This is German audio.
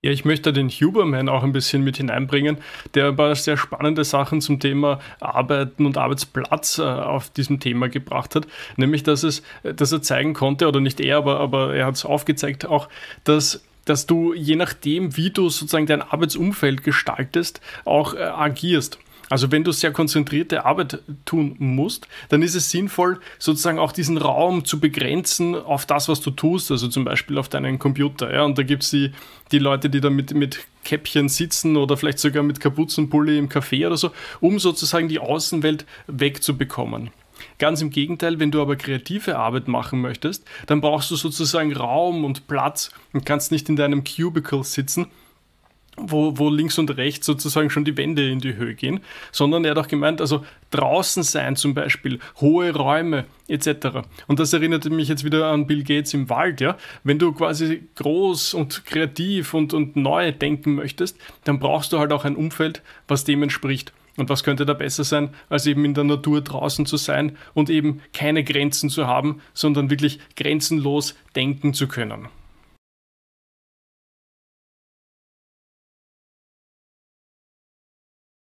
Ja, ich möchte den Huberman auch ein bisschen mit hineinbringen, der ein paar sehr spannende Sachen zum Thema Arbeiten und Arbeitsplatz äh, auf diesem Thema gebracht hat. Nämlich, dass, es, dass er zeigen konnte, oder nicht er, aber, aber er hat es aufgezeigt auch, dass dass du je nachdem, wie du sozusagen dein Arbeitsumfeld gestaltest, auch äh, agierst. Also wenn du sehr konzentrierte Arbeit tun musst, dann ist es sinnvoll, sozusagen auch diesen Raum zu begrenzen auf das, was du tust, also zum Beispiel auf deinen Computer. Ja? Und da gibt es die, die Leute, die da mit, mit Käppchen sitzen oder vielleicht sogar mit Kapuzenpulli im Café oder so, um sozusagen die Außenwelt wegzubekommen. Ganz im Gegenteil, wenn du aber kreative Arbeit machen möchtest, dann brauchst du sozusagen Raum und Platz und kannst nicht in deinem Cubicle sitzen, wo, wo links und rechts sozusagen schon die Wände in die Höhe gehen, sondern er hat auch gemeint, also draußen sein zum Beispiel, hohe Räume etc. Und das erinnerte mich jetzt wieder an Bill Gates im Wald, ja. Wenn du quasi groß und kreativ und, und neu denken möchtest, dann brauchst du halt auch ein Umfeld, was dem entspricht. Und was könnte da besser sein, als eben in der Natur draußen zu sein und eben keine Grenzen zu haben, sondern wirklich grenzenlos denken zu können.